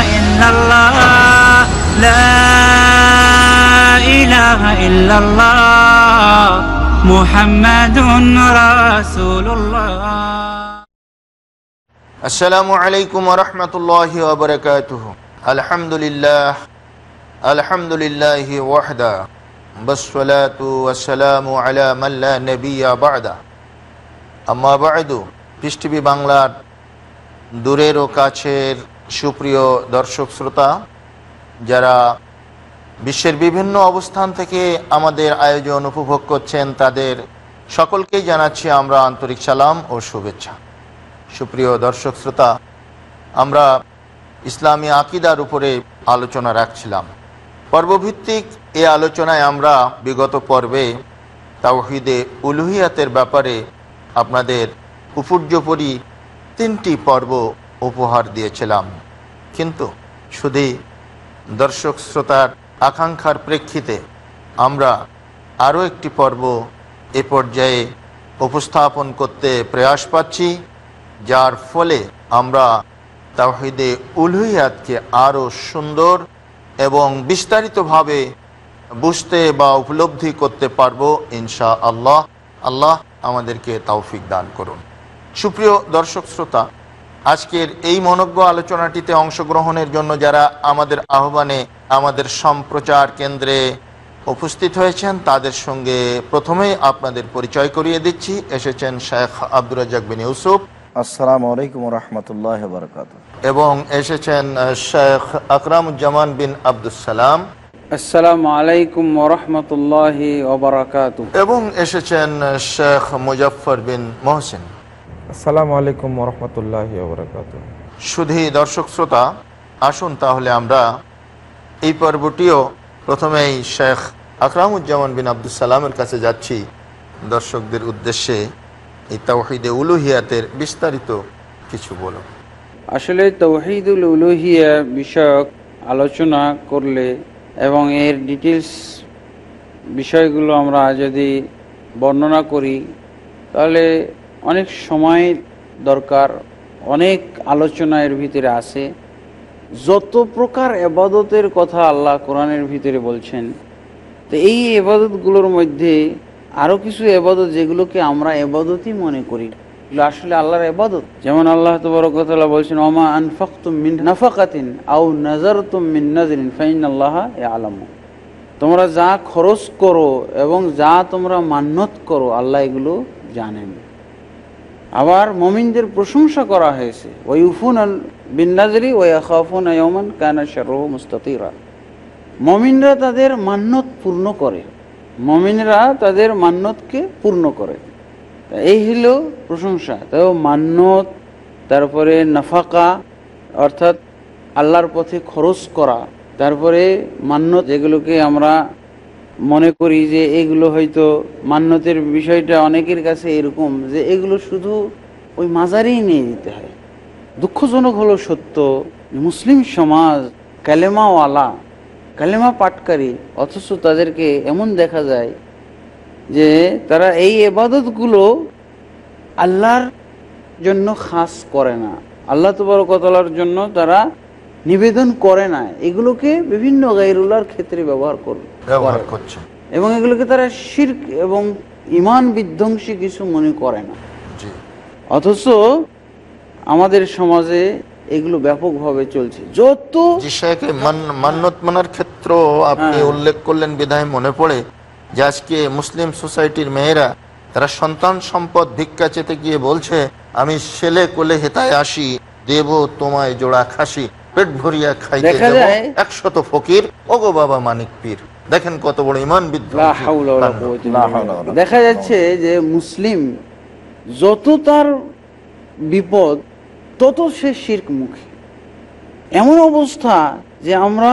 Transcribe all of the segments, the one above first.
إلا الله لا إله إلا الله محمد رسول الله السلام عليكم ورحمة الله وبركاته الحمد لله الحمد لله وحده بالصلاة والسلام على من لا نبي بعده أما بعد بشتبي বাংলার দূরের ও কাছের সুপ্রিয় দর্শক শ্রোতা যারা বিশ্বের বিভিন্ন অবস্থান থেকে আমাদের আয়োজন উপভোগ করছেন তাদের সকলকেই জানাচ্ছি আমরা আন্তরিক সালাম ও শুভেচ্ছা সুপ্রিয় দর্শক শ্রোতা আমরা ইসলামী আকিদার উপরে আলোচনা রাখছিলাম পর্বভিত্তিক এ আলোচনায় আমরা বিগত পর্বে তাওহিদে উলুহিয়াতের ব্যাপারে আপনাদের উপর্যপরি তিনটি পর্ব উপহার দিয়েছিলাম কিন্তু শুধু দর্শক শ্রোতার আকাঙ্ক্ষার প্রেক্ষিতে আমরা আরও একটি পর্ব এ পর্যায়ে উপস্থাপন করতে প্রয়াস পাচ্ছি যার ফলে আমরা তাহিদে উলহিয়াতকে আরও সুন্দর এবং বিস্তারিতভাবে বুঝতে বা উপলব্ধি করতে পারবো ইনশা আল্লাহ আল্লাহ আমাদেরকে তৌফিক দান করুন সুপ্রিয় দর্শক শ্রোতা আজকের এই মনজ্ঞ আলোচনাটিতে অংশগ্রহণের জন্য যারা আমাদের আহ্বানে আমাদের সম্প্রচার কেন্দ্রে উপস্থিত হয়েছেন তাদের সঙ্গে প্রথমেই আপনাদের পরিচয় করিয়ে দিচ্ছি এসেছেন শেখ আব্দুর বিন ইউসুফ আসসালাম আলাইকুম রহমতুল্লাহ এবং এসেছেন শেখ আকরামুজ্জামান বিন আবদুসালাম আলাইকুম এবং এসেছেন শেখ মুজফর বিন মোহসেন আসসালামু আলাইকুম রহমতুল্লাহ বরকাত দর্শক শ্রোতা আসুন তাহলে আমরা এই পর্বটিও প্রথমেই শেখ আকরামুজ্জামান বিন আব্দুল সালামের কাছে যাচ্ছি দর্শকদের উদ্দেশ্যে এই তাওহিদে উলুহিয়াতের বিস্তারিত কিছু বল আসলে তৌহিদুল উলুহিয়া বিষয়ক আলোচনা করলে এবং এর ডিটেলস বিষয়গুলো আমরা যদি বর্ণনা করি তাহলে অনেক সময় দরকার অনেক আলোচনার ভিতরে আসে যত প্রকার এবাদতের কথা আল্লাহ কোরআনের ভিতরে বলছেন তো এই এবাদতগুলোর মধ্যে আরও কিছু এবাদত যেগুলোকে আমরা এবাদতই মনে করি আসলে আল্লাহর এবাদত যেমন আল্লাহ কথা বলছেন অমা আনফাক মিন নাফাকাতিন আউ নাজার তুমিন নাজরিন ফাইন আল্লাহ এ আলম তোমরা যা খরচ করো এবং যা তোমরা মান্যত করো আল্লাহ এগুলো জানেন আবার মমিনদের প্রশংসা করা হয়েছে ওই উফুন বিন্নাজরি ওই আফুন আয়মান কানা শরহ মুস্তাতিরা মমিনরা তাদের মান্যত পূর্ণ করে মমিনরা তাদের মান্যতকে পূর্ণ করে এই হলো প্রশংসা তো মান্যত তারপরে নাফাকা অর্থাৎ আল্লাহর পথে খরচ করা তারপরে মান্নত যেগুলোকে আমরা মনে করি যে এগুলো হয়তো মান্যতের বিষয়টা অনেকের কাছে এরকম যে এগুলো শুধু ওই মাজারেই নিয়ে যেতে হয় দুঃখজনক হলো সত্য মুসলিম সমাজ ক্যালেমাওয়ালা কালেমা পাটকারী অথচ তাদেরকে এমন দেখা যায় যে তারা এই এবাদতগুলো আল্লাহর জন্য খাস করে না আল্লাহ তবরকতলার জন্য তারা নিবেদন করে না এগুলোকে বিভিন্ন গাইরুলার ক্ষেত্রে ব্যবহার করবে ব্যবহার করছে এবং এগুলোকে তারা শির্ক এবং ইমান বিধ্বংসী কিছু মনে করে না অথচ আমাদের সমাজে এগুলো ব্যাপকভাবে চলছে যত মান্যত মানার ক্ষেত্র আপনি হ্যাঁ। উল্লেখ করলেন বিধায় মনে পড়ে যে আজকে মুসলিম সোসাইটির মেয়েরা তারা সন্তান সম্পদ ভিক্ষা চেতে গিয়ে বলছে আমি ছেলে কোলে হেতায় আসি দেব তোমায় জোড়া খাসি পেট ভরিয়া খাই একশত ফকির ওগো বাবা মানিক পীর দেখেন কত বড় ইমান দেখা যাচ্ছে যে মুসলিম যত তার বিপদ তত সে শির্ক মুখী এমন অবস্থা যে আমরা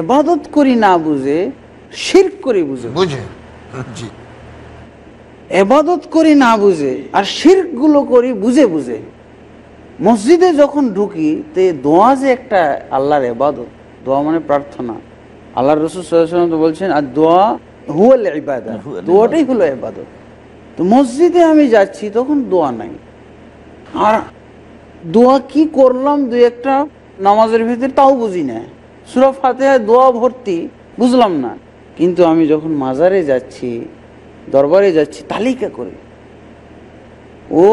এবাদত করি না বুঝে শির্ক করি বুঝে বুঝে এবাদত করি না বুঝে আর শির্ক গুলো করি বুঝে বুঝে মসজিদে যখন ঢুকি তে দোয়া যে একটা আল্লাহর এবাদত দোয়া মানে প্রার্থনা আল্লাহ রসুল বলছেন আর দোয়া হুয়াল ইবাদা দোয়াটাই হলো ইবাদত তো মসজিদে আমি যাচ্ছি তখন দোয়া নাই আর দোয়া কি করলাম দুই একটা নামাজের ভিতরে তাও বুঝি না সুরা ফাতেহায় দোয়া ভর্তি বুঝলাম না কিন্তু আমি যখন মাজারে যাচ্ছি দরবারে যাচ্ছি তালিকা করে ও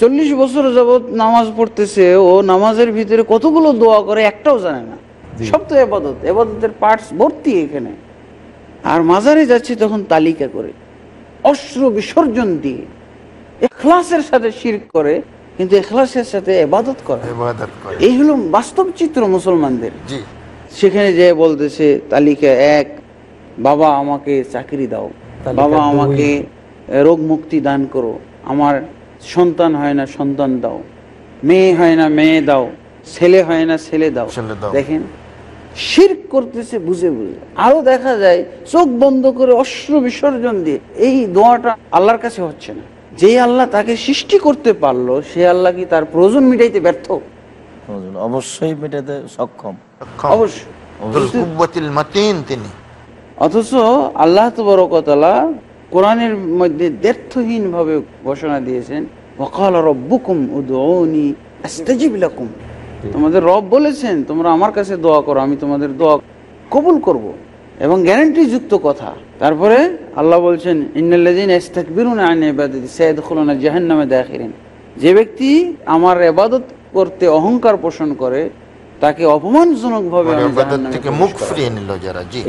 চল্লিশ বছর যাবৎ নামাজ পড়তেছে ও নামাজের ভিতরে কতগুলো দোয়া করে একটাও জানে না সব তো এবাদত এবাদতের পার্টস ভর্তি এখানে আর মাজারে যাচ্ছি তখন তালিকা করে অস্ত্র বিসর্জন দিয়ে এখলাসের সাথে শির করে কিন্তু এখলাসের সাথে এবাদত করে এই হলো বাস্তব চিত্র মুসলমানদের সেখানে যে বলতেছে তালিকা এক বাবা আমাকে চাকরি দাও বাবা আমাকে রোগ মুক্তি দান করো আমার সন্তান হয় না সন্তান দাও মেয়ে হয় না মেয়ে দাও ছেলে হয় না ছেলে দাও দেখেন শির করতেছে বুঝে বুঝে আরো দেখা যায় চোখ বন্ধ করে অশ্রু বিসর্জন দিয়ে এই দোয়াটা আল্লাহর কাছে হচ্ছে না যে আল্লাহ তাকে সৃষ্টি করতে পারলো সে আল্লাহ কি তার প্রয়োজন মিটাইতে ব্যর্থ অবশ্যই মেটাতে সক্ষম অবশ্যই তিনি অথচ আল্লাহ তবরকতলা কোরআনের মধ্যে দ্ব্যর্থহীন ভাবে ঘোষণা দিয়েছেন ওকাল রব্বুকুম উদৌনি আস্তাজিব তোমাদের রব বলেছেন তোমরা আমার কাছে দোয়া করো আমি তোমাদের দোয়া কবুল করব। এবং গ্যারান্টি যুক্ত কথা তারপরে আল্লাহ বলছেন জাহান্নামে যে ব্যক্তি আমার এবাদত করতে অহংকার পোষণ করে তাকে অপমানজনক ভাবে মানে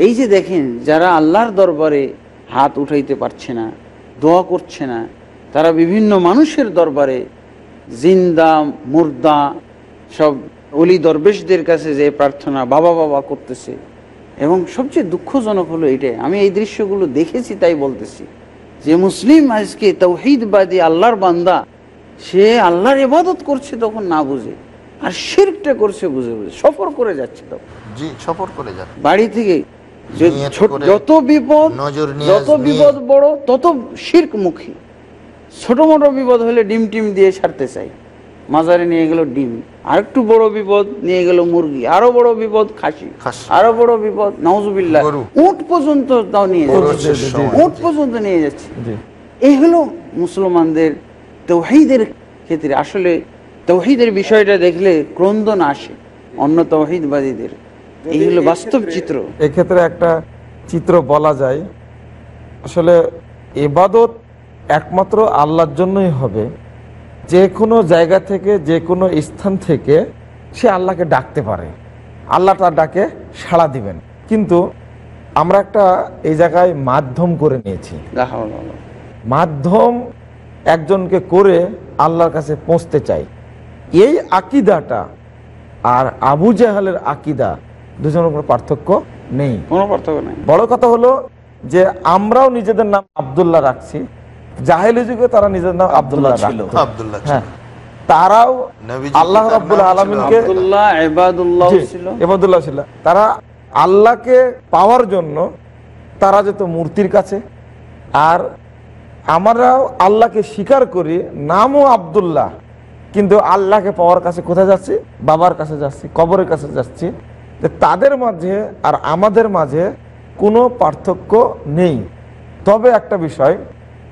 এই যে দেখেন যারা আল্লাহর দরবারে হাত উঠাইতে পারছে না দোয়া করছে না তারা বিভিন্ন মানুষের দরবারে জিন্দা মুর্দা সব অলি দরবেশদের কাছে যে প্রার্থনা বাবা বাবা করতেছে এবং সবচেয়ে দুঃখজনক হলো এটাই আমি এই দৃশ্যগুলো দেখেছি তাই বলতেছি যে মুসলিম আজকে তৌহিদবাদী আল্লাহর বান্দা সে আল্লাহর ইবাদত করছে তখন না বুঝে আর শেরটা করছে বুঝে বুঝে সফর করে যাচ্ছে তখন জি সফর করে যাচ্ছে বাড়ি থেকে যত বিপদ যত বিপদ বড় তত শিরকমুখী ছোট মোটো বিপদ হলে ডিম টিম দিয়ে ছাড়তে চাই মাজারে নিয়ে গেল ডিম আর একটু বড় বিপদ নিয়ে গেল মুরগি আরো বড় বিপদ খাসি আরো বড় বিপদ নওজুবিল্লা উট পর্যন্ত তাও নিয়ে যাচ্ছে উট পর্যন্ত নিয়ে যাচ্ছে এই হলো মুসলমানদের তৌহিদের ক্ষেত্রে আসলে তৌহিদের বিষয়টা দেখলে ক্রন্দন আসে অন্য তৌহিদবাদীদের এই হলো বাস্তব চিত্র এক্ষেত্রে একটা চিত্র বলা যায় আসলে এবাদত একমাত্র আল্লাহর জন্যই হবে যে কোনো জায়গা থেকে যে কোনো স্থান থেকে সে আল্লাহকে ডাকতে পারে আল্লাহ তার ডাকে সাড়া দিবেন কিন্তু আমরা একটা এই জায়গায় মাধ্যম করে নিয়েছি মাধ্যম একজনকে করে আল্লাহর কাছে পৌঁছতে চাই এই আকিদাটা আর আবু জাহালের আকিদা দুজনের কোনো পার্থক্য নেই কোনো পার্থক্য নেই বড় কথা হলো যে আমরাও নিজেদের নাম আবদুল্লাহ রাখছি জাহেলি যুগে তারা নিজের নাম আবদুল্লাহ ছিল হ্যাঁ। আবদুল্লাহ তারাও আল্লাহ রাব্বুল আলামিনকে আবদুল্লাহ ইবাদুল্লাহ ছিল ইবাদুল্লাহ ছিল তারা আল্লাহকে পাওয়ার জন্য তারা যেত মূর্তির কাছে আর আমরাও আল্লাহকে স্বীকার করি নামও আবদুল্লাহ কিন্তু আল্লাহকে পাওয়ার কাছে কোথায় যাচ্ছি বাবার কাছে যাচ্ছি কবরের কাছে যাচ্ছি তাদের মাঝে আর আমাদের মাঝে কোনো পার্থক্য নেই তবে একটা বিষয়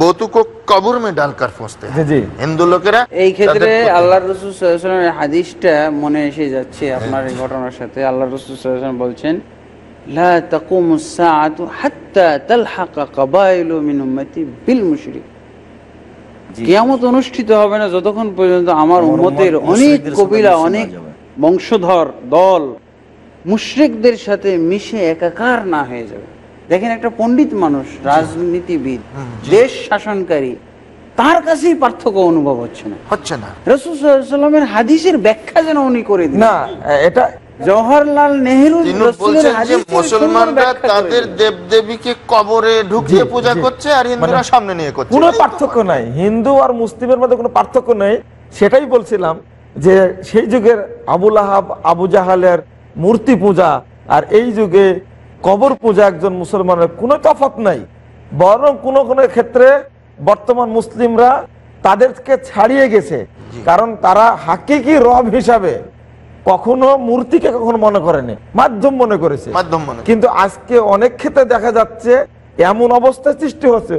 বতু কো কবর মে হিন্দু লোকেরা এই ক্ষেত্রে হাদিসটা মনে এসে যাচ্ছে আপনার এই ঘটনার সাথে বলছেন লা সাআতু হাত্তা তালহাকা মিন উম্মতি বিল মুশরিক কিয়ামত অনুষ্ঠিত হবে না যতক্ষণ পর্যন্ত আমার উম্মতের অনেক কবিলা অনেক বংশধর দল মুশরিকদের সাথে মিশে একাকার না হয়ে যাবে দেখেন একটা পণ্ডিত মানুষ রাজনীতিবিদ দেশ শাসনকারী তার কাছেই পার্থক্য অনুভব হচ্ছে না হচ্ছে না রসুলের হাদিসের ব্যাখ্যা যেন উনি করে না এটা জওহরলাল নেহরু মুসলমানরা তাদের দেবদেবীকে কবরে ঢুকিয়ে পূজা করছে আর হিন্দুরা মানে সামনে নিয়ে করছে কোনো পার্থক্য নাই হিন্দু আর মুসলিমের মধ্যে কোনো পার্থক্য নেই সেটাই বলছিলাম যে সেই যুগের আবুল আহাব আবু জাহালের মূর্তি পূজা আর এই যুগে কবর পূজা একজন মুসলমানের কোনো তফাত নাই বরং কোনো কোনো ক্ষেত্রে বর্তমান মুসলিমরা তাদেরকে ছাড়িয়ে গেছে কারণ তারা হাকিকি রব হিসাবে কখনো মূর্তিকে কখনো মনে করেনি মাধ্যম মনে করেছে কিন্তু আজকে অনেক ক্ষেত্রে দেখা যাচ্ছে এমন অবস্থা সৃষ্টি হচ্ছে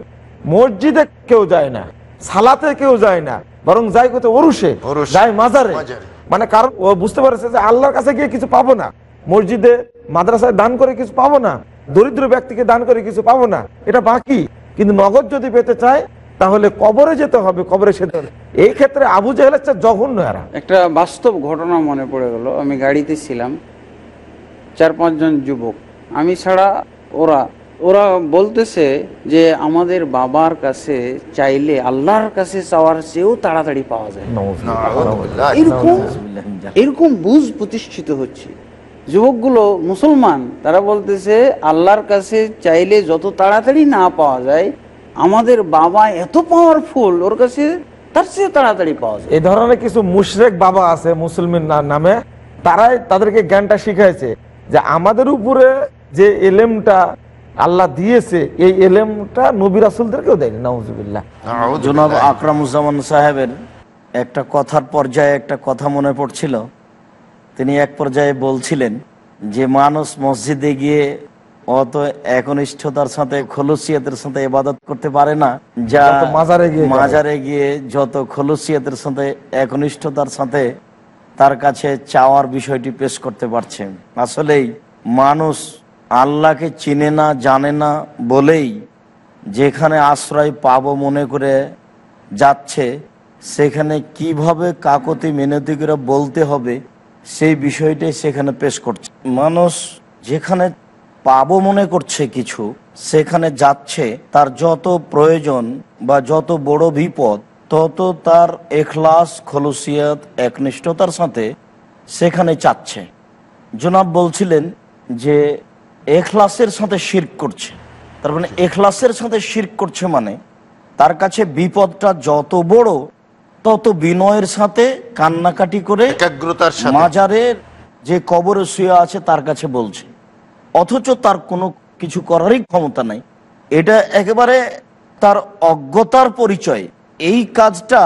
মসজিদে কেউ যায় না সালাতে কেউ যায় না বরং যাই কোথায় অরুষে যায় মাজারে মানে কারণ ও বুঝতে পারছে যে আল্লাহর কাছে গিয়ে কিছু পাবো না মসজিদে মাদ্রাসায় দান করে কিছু পাবো না দরিদ্র ব্যক্তিকে দান করে কিছু পাবো না এটা বাকি কিন্তু নগদ যদি পেতে চায় তাহলে কবরে যেতে হবে কবরে সেতে এই ক্ষেত্রে আবু জাহেল চেয়ে জঘন্য এরা একটা বাস্তব ঘটনা মনে পড়ে গেল আমি গাড়িতে ছিলাম চার পাঁচজন যুবক আমি ছাড়া ওরা ওরা বলতেছে যে আমাদের বাবার কাছে চাইলে আল্লাহর কাছে চাওয়ার চেয়েও তাড়াতাড়ি পাওয়া যায় এরকম বুঝ প্রতিষ্ঠিত হচ্ছে যুবকগুলো মুসলমান তারা বলতেছে আল্লাহর কাছে চাইলে যত তাড়াতাড়ি না পাওয়া যায় আমাদের বাবা এত পাওয়ারফুল ওর কাছে তার চেয়ে তাড়াতাড়ি পাওয়া যায় এই ধরনের কিছু মুশরেক বাবা আছে মুসলমান নামে তারাই তাদেরকে জ্ঞানটা শিখাইছে যে আমাদের উপরে যে এলেমটা আল্লাহ দিয়েছে এই এলেমটা নবী রাসুলদেরকেও দেয়নি নজুবিল্লাহ জনাব আকরামুজ্জামান সাহেবের একটা কথার পর্যায়ে একটা কথা মনে পড়ছিল তিনি এক পর্যায়ে বলছিলেন যে মানুষ মসজিদে গিয়ে অত একনিষ্ঠতার সাথে খলুসিয়াতের সাথে ইবাদত করতে পারে না যা মাজারে গিয়ে মাজারে গিয়ে যত খলুসিয়াতের সাথে একনিষ্ঠতার সাথে তার কাছে চাওয়ার বিষয়টি পেশ করতে পারছে আসলেই মানুষ আল্লাহকে চিনে না জানে না বলেই যেখানে আশ্রয় পাবো মনে করে যাচ্ছে সেখানে কিভাবে কাকতি মিনতি করে বলতে হবে সেই বিষয়টাই সেখানে পেশ করছে মানুষ যেখানে পাবো মনে করছে কিছু সেখানে যাচ্ছে তার যত প্রয়োজন বা যত বড় বিপদ তত তার এখলাস খলুসিয়াত একনিষ্ঠতার সাথে সেখানে চাচ্ছে জনাব বলছিলেন যে এখলাসের সাথে শির্ক করছে তার মানে এখলাসের সাথে শির্ক করছে মানে তার কাছে বিপদটা যত বড় তত বিনয়ের সাথে কান্নাকাটি করে মাজারের যে কবরে শুয়ে আছে তার কাছে বলছে অথচ তার কোনো কিছু করারই ক্ষমতা নাই এটা একেবারে তার অজ্ঞতার পরিচয় এই কাজটা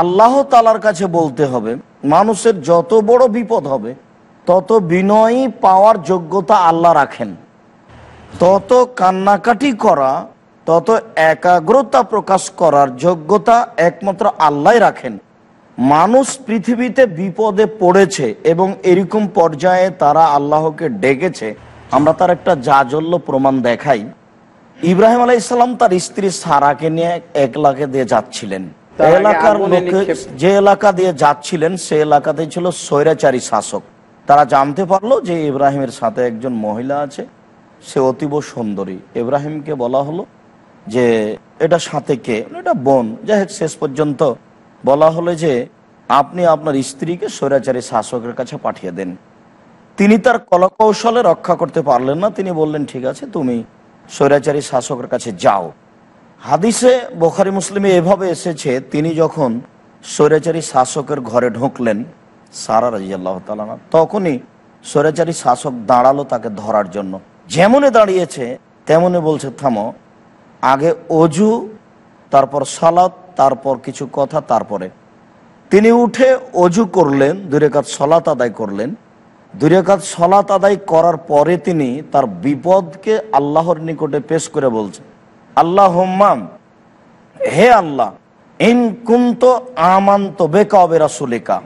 আল্লাহ তালার কাছে বলতে হবে মানুষের যত বড় বিপদ হবে তত বিনয়ী পাওয়ার যোগ্যতা আল্লাহ রাখেন তত কান্নাকাটি করা তত একাগ্রতা প্রকাশ করার যোগ্যতা একমাত্র আল্লাহ রাখেন মানুষ পৃথিবীতে বিপদে পড়েছে এবং এরকম পর্যায়ে তারা আল্লাহকে ডেকেছে আমরা তার একটা জাজল্য প্রমাণ দেখাই ইব্রাহিম আলাই ইসলাম তার স্ত্রী সারাকে নিয়ে এক লাখে দিয়ে যাচ্ছিলেন এলাকার লোকে যে এলাকা দিয়ে যাচ্ছিলেন সে এলাকাতে ছিল স্বৈরাচারী শাসক তারা জানতে পারলো যে ইব্রাহিমের সাথে একজন মহিলা আছে সে অতীব সুন্দরী ইব্রাহিমকে বলা হলো যে এটা সাথে কে এটা বোন যাই হোক শেষ পর্যন্ত বলা হলো যে আপনি আপনার স্ত্রীকে স্বৈরাচারী শাসকের কাছে পাঠিয়ে দেন তিনি তার কলকৌশলে রক্ষা করতে পারলেন না তিনি বললেন ঠিক আছে তুমি স্বৈরাচারী শাসকের কাছে যাও হাদিসে বোখারি মুসলিমে এভাবে এসেছে তিনি যখন স্বৈরাচারী শাসকের ঘরে ঢুকলেন সারা রাজিয়াল্লাহ তালানা তখনই স্বৈরাচারী শাসক দাঁড়ালো তাকে ধরার জন্য যেমনে দাঁড়িয়েছে তেমনে বলছে থামো আগে অজু তারপর সালাত তারপর কিছু কথা তারপরে তিনি উঠে অজু করলেন দুরেকাত সলাত আদায় করলেন দুরেকাত সলাত আদায় করার পরে তিনি তার বিপদকে আল্লাহর নিকটে পেশ করে বলছেন আল্লাহ হে আল্লাহ ইনকুন্ত আমান্ত বেকাবে সুলেকা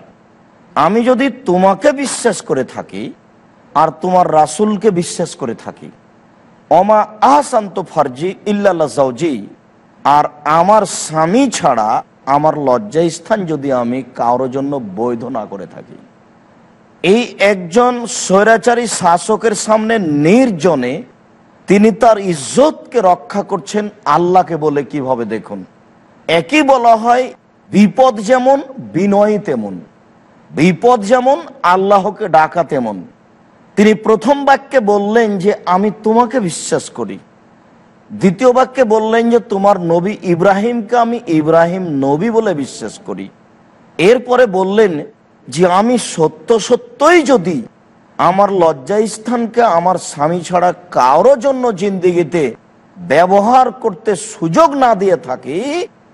আমি যদি তোমাকে বিশ্বাস করে থাকি আর তোমার রাসুলকে বিশ্বাস করে থাকি অমা আহসান্ত ফার্জি ইল্লাউজি আর আমার স্বামী ছাড়া আমার লজ্জায় স্থান যদি আমি কারোর জন্য বৈধ না করে থাকি এই একজন স্বৈরাচারী শাসকের সামনে নির্জনে তিনি তার ইজ্জতকে রক্ষা করছেন আল্লাহকে বলে কিভাবে দেখুন একই বলা হয় বিপদ যেমন বিনয়ী তেমন বিপদ যেমন আল্লাহকে ডাকা তেমন তিনি প্রথম বাক্যে বললেন যে আমি তোমাকে বিশ্বাস করি দ্বিতীয় বাক্যে বললেন যে তোমার নবী ইব্রাহিমকে আমি ইব্রাহিম নবী বলে বিশ্বাস করি এরপরে বললেন যে আমি সত্য সত্যই যদি আমার স্থানকে আমার স্বামী ছাড়া কারো জন্য জিন্দিগিতে ব্যবহার করতে সুযোগ না দিয়ে থাকি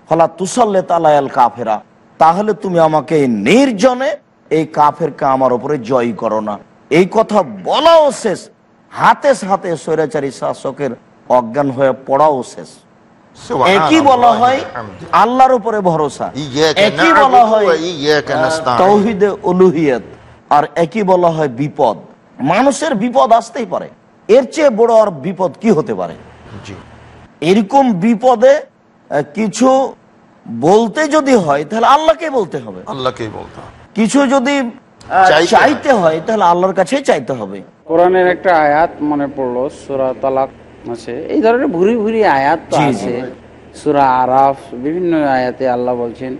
ফলা তুসাল্লে তালায়াল কাফেরা তাহলে তুমি আমাকে নির্জনে এই কাফেরকে আমার উপরে জয় করো না এই কথা বলাও শেষ হাতে হাতে স্বৈরাচারী শাসকের অজ্ঞান হয়ে পড়াও শেষ একই বলা হয় আল্লাহর উপরে ভরসা ইয়ে একই বলা হয় ইয়ে তৌহিদে অলুহিয়ত আর একই বলা হয় বিপদ মানুষের বিপদ আসতেই পারে এর চেয়ে বড় আর বিপদ কি হতে পারে এরকম বিপদে কিছু বলতে যদি হয় তাহলে আল্লাহকে বলতে হবে আল্লাহকে বলতে কিছু যদি চাইতে হয় তাহলে আল্লাহর কাছে চাইতে হবে কোরআনের একটা আয়াত মনে পড়লো সুরা তালাক আছে এই ধরনের ভুরি ভুরি আয়াত তো আছে সুরা আরাফ বিভিন্ন আয়াতে আল্লাহ বলছেন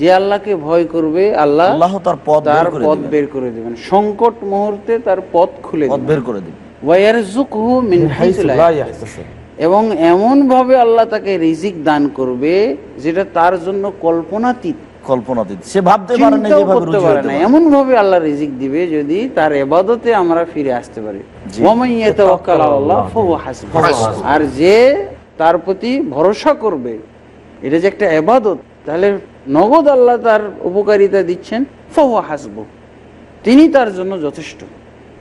যে আল্লাহকে ভয় করবে আল্লাহ তার পথ বের করে দিবেন সংকট মুহূর্তে তার পথ খুলে বের করে দেবেন এবং এমনভাবে আল্লাহ তাকে রিজিক দান করবে যেটা তার জন্য কল্পনাতীত আল্লাহ রিজিক দিবে যদি তার ফিরে আসতে পারি আর যে তার প্রতি ভরসা করবে এটা যে একটা তাহলে নগদ আল্লাহ তার উপকারিতা দিচ্ছেন ফহু হাসব তিনি তার জন্য যথেষ্ট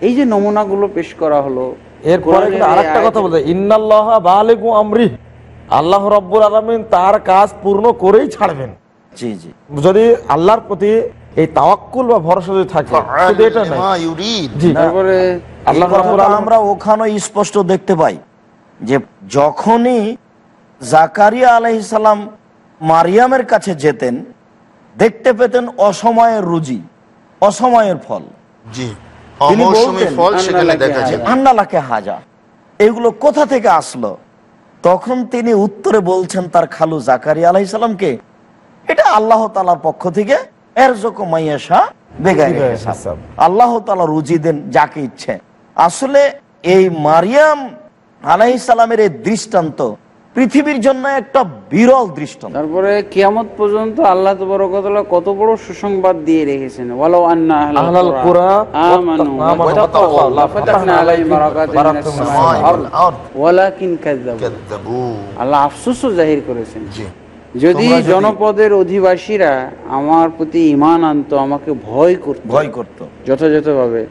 এই যে নমুনাগুলো পেশ করা হলো এরপরে আরেকটা কথা বলতে ইন্নাল্লাহ বালেকু আমরি আল্লাহ রব্বুর আলমিন তার কাজ পূর্ণ করেই ছাড়বেন জি জি যদি আল্লাহর প্রতি এই তাওয়াক্কুল বা ভরসা যদি থাকে শুধু এটা না জি তারপরে আল্লাহ রব্বুল আমরা ওখানে স্পষ্ট দেখতে পাই যে যখনই জাকারিয়া আলাইহিস সালাম মারিয়ামের কাছে যেতেন দেখতে পেতেন অসময়ের রুজি অসময়ের ফল জি হ্যাঁ, এগুলো কোথা থেকে আসলো তখন তিনি উত্তরে বলছেন তার খালু জাকারি আলাইসালামকে এটা আল্লাহ তালার পক্ষ থেকে আল্লাহ তালা রুজি দেন যাকে ইচ্ছে আসলে এই মারিয়াম আলাইসালামের এই দৃষ্টান্ত পৃথিবীর জন্য একটা বিরল দৃষ্টান্ত তারপরে কিয়ামত পর্যন্ত আল্লাহ তবরকতলা কত বড় সুসংবাদ দিয়ে রেখেছেন ওয়ালাউ আন্না আহলাল কুরা আমানু ওয়াতাকাল্লাহ আলাইহিম মিনাস আরদ ওয়ালাকিন আল্লাহ জাহির করেছেন জি যদি জনপদের অধিবাসীরা আমার প্রতি ইমান আনতো আমাকে ভয় করত ভয় করত যথাযথভাবে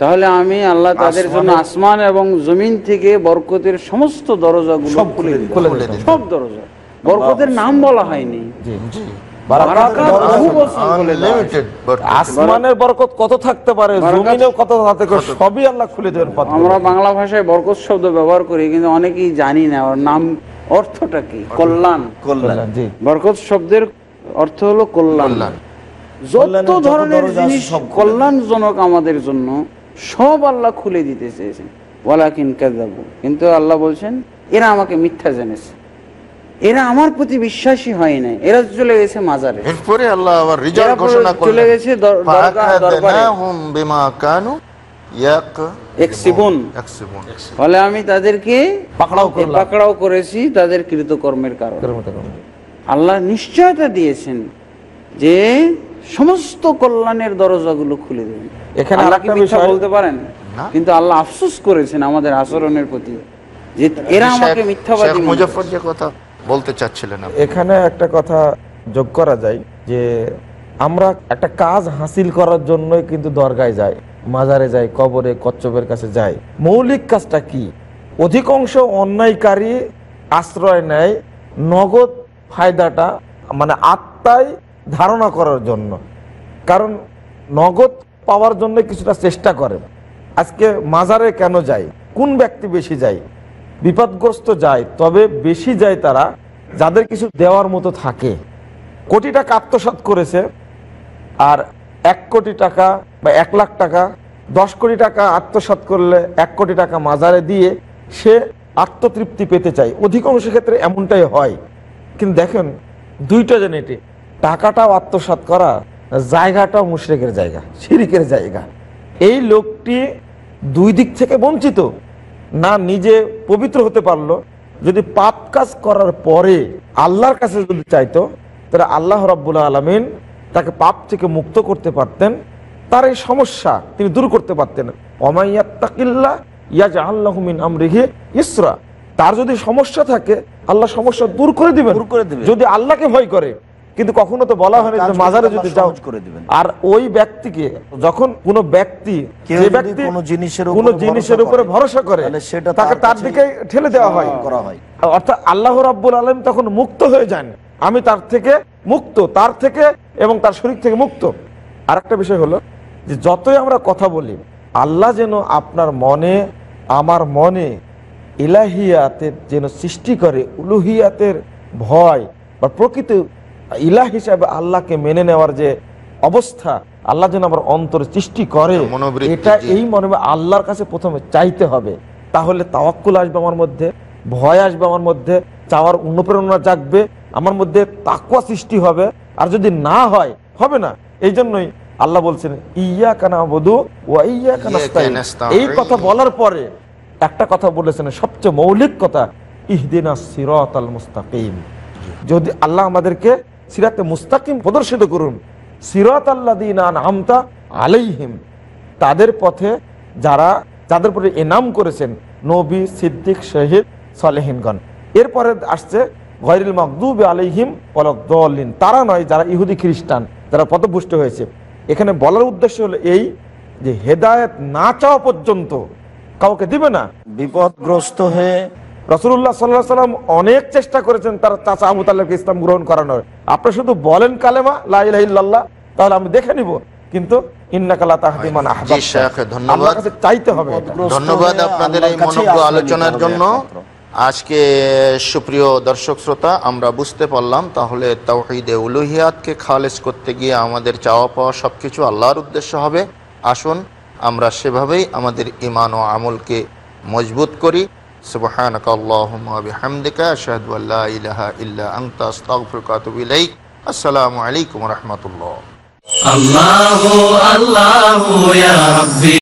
তাহলে আমি আল্লাহ তাদের জন্য আসমান এবং জমিন থেকে বরকতের সমস্ত দরজাগুলো সব দরজা বরকতের নাম বলা হয়নি আমরা বাংলা ভাষায় বরকত শব্দ ব্যবহার করি কিন্তু অনেকেই জানি না ওর নাম অর্থটা কি কল্যাণ কল্যাণ বরকত শব্দের অর্থ হলো কল্যাণ যত ধরনের জিনিস কল্যাণজনক আমাদের জন্য সব আল্লাহ খুলে দিতে চেয়েছেন ওয়ালাকিন কাজাবু কিন্তু আল্লাহ বলছেন এরা আমাকে মিথ্যা জেনেছে এরা আমার প্রতি বিশ্বাসী হয় নাই এরা চলে গেছে মাজারে এরপরে আল্লাহ আবার রিজাল্ট ঘোষণা করলেন চলে গেছে বিমা কানু আমি তাদেরকে পাকড়াও করেছি তাদের কৃতকর্মের কারণে আল্লাহ নিশ্চয়তা দিয়েছেন যে সমস্ত কল্যাণের দরজাগুলো খুলে দেবেন এখানে মিথ্যা বলতে পারেন কিন্তু আল্লাহ আফসোস করেছেন আমাদের আচরণের প্রতি যে এরা আমাকে মিথ্যাবাদী যে কথা বলতে চাচ্ছিলেন এখানে একটা কথা যোগ করা যায় যে আমরা একটা কাজ হাসিল করার জন্য কিন্তু দরগায় যাই মাজারে যাই কবরে কচ্ছপের কাছে যাই মৌলিক কাজটা কি অধিকাংশ অন্যায়কারী আশ্রয় নেয় নগদ ফায়দাটা মানে আত্মায় ধারণা করার জন্য কারণ নগদ পাওয়ার জন্য কিছুটা চেষ্টা করে আজকে মাজারে কেন যায় কোন ব্যক্তি বেশি যায় বিপদগ্রস্ত যায় তবে বেশি যায় তারা যাদের কিছু দেওয়ার মতো থাকে কোটি টাকা আত্মসাত করেছে আর এক কোটি টাকা বা এক লাখ টাকা দশ কোটি টাকা আত্মসাত করলে এক কোটি টাকা মাজারে দিয়ে সে আত্মতৃপ্তি পেতে চায় অধিকাংশ ক্ষেত্রে এমনটাই হয় কিন্তু দেখেন দুইটা জেনেটি টাকাটাও আত্মসাত করা জায়গাটাও মুশরেকের জায়গা শিরিকের জায়গা এই লোকটি দুই দিক থেকে বঞ্চিত না নিজে পবিত্র হতে পারলো যদি পাপ কাজ করার পরে আল্লাহর কাছে যদি চাইতো তাহলে আল্লাহ রব্বুল্লা আলমিন তাকে পাপ থেকে মুক্ত করতে পারতেন তার এই সমস্যা তিনি দূর করতে পারতেন অমাইয়াত্তাকিল্লা ইয়াজ হুমিন আমরিহে ইসরা তার যদি সমস্যা থাকে আল্লাহ সমস্যা দূর করে দিবে দূর করে দিবেন যদি আল্লাহকে ভয় করে কিন্তু কখনো তো বলা হয়নি যে মাজারে যদি যাও করে দিবেন আর ওই ব্যক্তিকে যখন কোনো ব্যক্তি যে ব্যক্তি কোনো জিনিসের কোনো জিনিসের উপরে ভরসা করে সেটা তাকে তার দিকে ঠেলে দেওয়া হয় করা হয় অর্থাৎ আল্লাহ রাব্বুল আলম তখন মুক্ত হয়ে যান আমি তার থেকে মুক্ত তার থেকে এবং তার শরীর থেকে মুক্ত আর একটা বিষয় হলো যে যতই আমরা কথা বলি আল্লাহ যেন আপনার মনে আমার মনে ইলাহিয়াতের যেন সৃষ্টি করে উলুহিয়াতের ভয় বা প্রকৃত ইলা হিসাবে আল্লাহকে মেনে নেওয়ার যে অবস্থা আল্লাহ যেন আমার অন্তর সৃষ্টি করে এটা এই মনে আল্লাহর কাছে প্রথমে চাইতে হবে তাহলে তাওয়াক্কুল আসবে আমার মধ্যে ভয় আসবে আমার মধ্যে চাওয়ার অনুপ্রেরণা জাগবে আমার মধ্যে তাকুয়া সৃষ্টি হবে আর যদি না হয় হবে না এই জন্যই আল্লাহ বলছেন ইয়া কানা বধু ও ইয়া কানা এই কথা বলার পরে একটা কথা বলেছেন সবচেয়ে মৌলিক কথা ইহদিনা সিরত আল মুস্তাকিম যদি আল্লাহ আমাদেরকে সিরাতে মুস্তাকিম প্রদর্শিত করুন সিরাত আল্লাদিন আমতা আলাইহিম তাদের পথে যারা যাদের প্রতি এনাম করেছেন নবী সিদ্দিক শহীদ সালেহিনগণ এরপরে আসছে গরিল মকদুব আলহিম পলকদিন তারা নয় যারা ইহুদি খ্রিস্টান যারা পথভুষ্ট হয়েছে এখানে বলার উদ্দেশ্য হলো এই যে হেদায়ত না চাওয়া পর্যন্ত কাউকে দিবে না বিপদগ্রস্ত হয়ে রসুল্লাহ সাল্লাহ সাল্লাম অনেক চেষ্টা করেছেন তার চাচা আবু তাল্লাহকে ইসলাম গ্রহণ করানোর আপনি শুধু বলেন কালেমা লাইল্লাহ তাহলে আমি দেখে নিব কিন্তু ধন্যবাদ আপনাদের এই মনোজ্ঞ আলোচনার জন্য আজকে সুপ্রিয় দর্শক শ্রোতা আমরা বুঝতে পারলাম তাহলে তাওহিদে উলুহিয়াতকে খালেজ করতে গিয়ে আমাদের চাওয়া পাওয়া সব কিছু আল্লাহর উদ্দেশ্য হবে আসুন আমরা সেভাবেই আমাদের ইমান ও আমলকে মজবুত করি سبحانك اللهم وبحمدك أشهد أن لا إله إلا أنت أستغفرك وأتوب إليك السلام عليكم ورحمة الله الله الله يا ربي